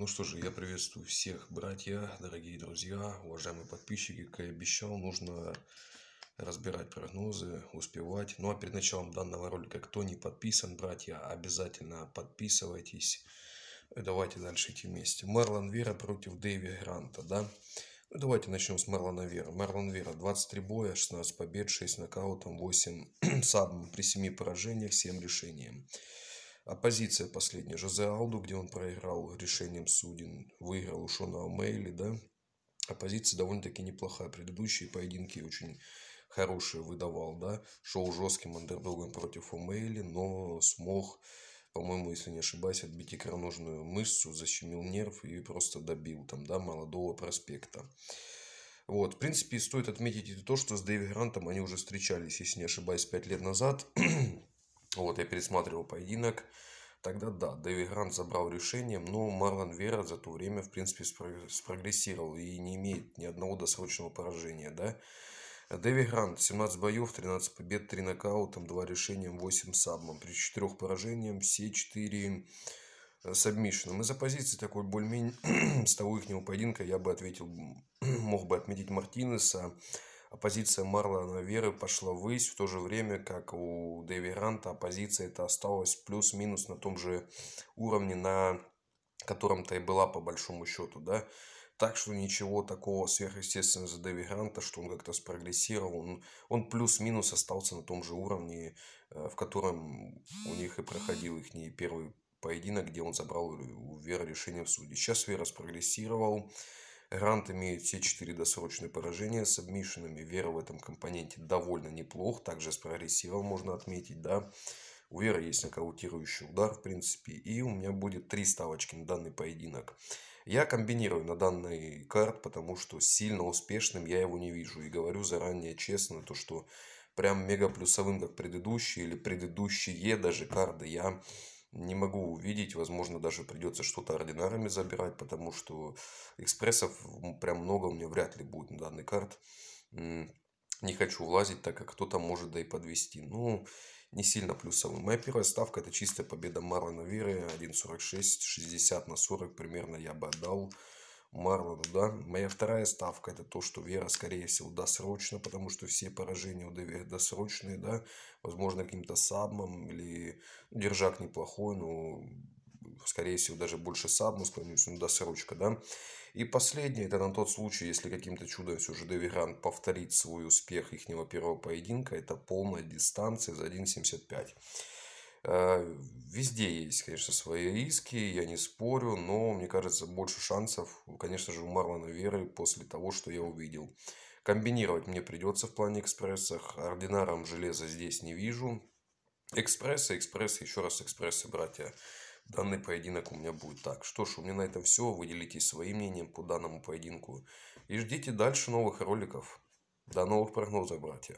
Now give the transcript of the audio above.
Ну что же, я приветствую всех, братья, дорогие друзья, уважаемые подписчики. Как и обещал, нужно разбирать прогнозы, успевать. Ну а перед началом данного ролика, кто не подписан, братья, обязательно подписывайтесь. Э, давайте дальше идти вместе. Марлон Вера против Дэви Гранта, да? Ну, давайте начнем с Марлона Вера. Марлон Вера 23 боя, 16 побед, 6 нокаутом, 8 сабм, при 7 поражениях, 7 решениях оппозиция последняя, Жозе Алду, где он проиграл решением судин, выиграл у Шона Мейли, да, оппозиция довольно-таки неплохая, предыдущие поединки очень хорошие выдавал, да, шел жестким андердогом против Умейли, но смог, по-моему, если не ошибаюсь, отбить икроножную мышцу, защемил нерв и просто добил там, да, молодого проспекта. Вот, в принципе, стоит отметить и то, что с Дэви Грантом они уже встречались, если не ошибаюсь, пять лет назад. Вот, я пересматривал поединок. Тогда да, Дэви Грант забрал решением, но Марлон Вера за то время, в принципе, спрогрессировал и не имеет ни одного досрочного поражения, да. Дэви Грант, 17 боев, 13 побед, 3 нокаутом, 2 решением, 8 сабмом. При 4 поражениях все 4 э, сабмишином. Из-за позиции такой более с того их поединка я бы ответил, мог бы отметить Мартинеса, оппозиция а Марлона Веры пошла ввысь, в то же время, как у Дэви Ранта оппозиция это осталась плюс-минус на том же уровне, на котором-то и была по большому счету, да. Так что ничего такого сверхъестественного за Дэви Гранта, что он как-то спрогрессировал. Он, он плюс-минус остался на том же уровне, э, в котором у них и проходил их не первый поединок, где он забрал у Веры решение в суде. Сейчас Вера спрогрессировал, Рант имеет все четыре досрочные поражения с обмишинами. Вера в этом компоненте довольно неплох. Также с прогрессивом можно отметить, да. У Веры есть нокаутирующий удар, в принципе. И у меня будет три ставочки на данный поединок. Я комбинирую на данный карт, потому что сильно успешным я его не вижу. И говорю заранее честно, то что прям мега плюсовым, как предыдущие или предыдущие даже карты я не могу увидеть. Возможно, даже придется что-то ординарами забирать, потому что экспрессов прям много у меня вряд ли будет на данный карт. Не хочу влазить, так как кто-то может да и подвести. Ну, не сильно плюсовый. Моя первая ставка это чистая победа Марлона Веры. 1.46, 60 на 40 примерно я бы отдал. Марлону, да. Моя вторая ставка это то, что Вера, скорее всего, досрочно, потому что все поражения у ДВ досрочные, да. Возможно, каким-то сабмом или ну, держак неплохой, но скорее всего, даже больше сабму склонюсь, ну, досрочка, да. И последнее, это на тот случай, если каким-то чудом все же Деверан повторит свой успех ихнего первого поединка, это полная дистанция за 1.75. Э, везде есть, конечно, свои риски, я не спорю, но, мне кажется, больше шансов, конечно же, у Марлона Веры после того, что я увидел. Комбинировать мне придется в плане экспрессах. Ординаром железа здесь не вижу. Экспрессы, экспрессы, еще раз экспрессы, братья. Данный поединок у меня будет так. Что ж, у меня на этом все. Вы делитесь своим мнением по данному поединку. И ждите дальше новых роликов. До новых прогнозов, братья.